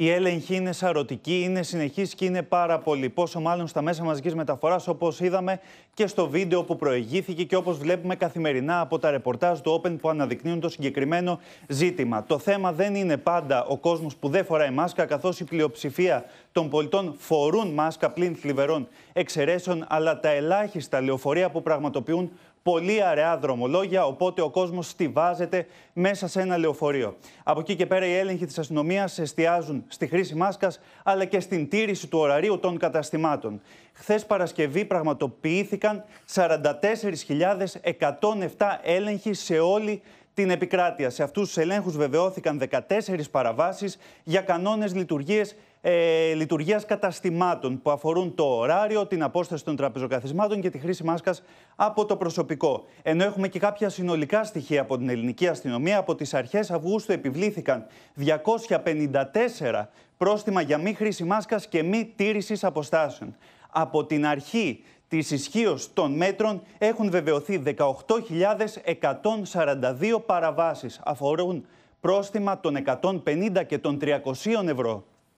Η έλεγχη είναι σαρωτική, είναι συνεχής και είναι πάρα πολύ. Πόσο μάλλον στα μέσα μαζικής μεταφοράς, όπως είδαμε και στο βίντεο που προηγήθηκε και όπως βλέπουμε καθημερινά από τα ρεπορτάζ του Open που αναδεικνύουν το συγκεκριμένο ζήτημα. Το θέμα δεν είναι πάντα ο κόσμος που δεν φοράει μάσκα, καθώς η πλειοψηφία των πολιτών φορούν μάσκα πλην θλιβερών εξαιρέσεων, αλλά τα ελάχιστα λεωφορεία που πραγματοποιούν πολύ αραιά δρομολόγια, οπότε ο κόσμος στηβάζεται μέσα σε ένα λεωφορείο. Από εκεί και πέρα, οι έλεγχοι της αστυνομίας εστιάζουν στη χρήση μάσκας, αλλά και στην τήρηση του ωραρίου των καταστημάτων. Χθες Παρασκευή πραγματοποιήθηκαν 44.107 έλεγχοι σε όλη την επικράτεια. Σε αυτούς τους ελέγχους βεβαιώθηκαν 14 παραβάσεις για κανόνες ε, λειτουργίας καταστημάτων που αφορούν το ωράριο, την απόσταση των τραπεζοκαθισμάτων και τη χρήση μάσκας από το προσωπικό. Ενώ έχουμε και κάποια συνολικά στοιχεία από την ελληνική αστυνομία, από τις αρχές Αυγούστου επιβλήθηκαν 254 πρόστιμα για μη χρήση μάσκας και μη τήρησης αποστάσεων. Από την αρχή τη ισχύως των μέτρων έχουν βεβαιωθεί 18.142 παραβάσεις. Αφορούν πρόστιμα των 150 και των 300 ευρώ.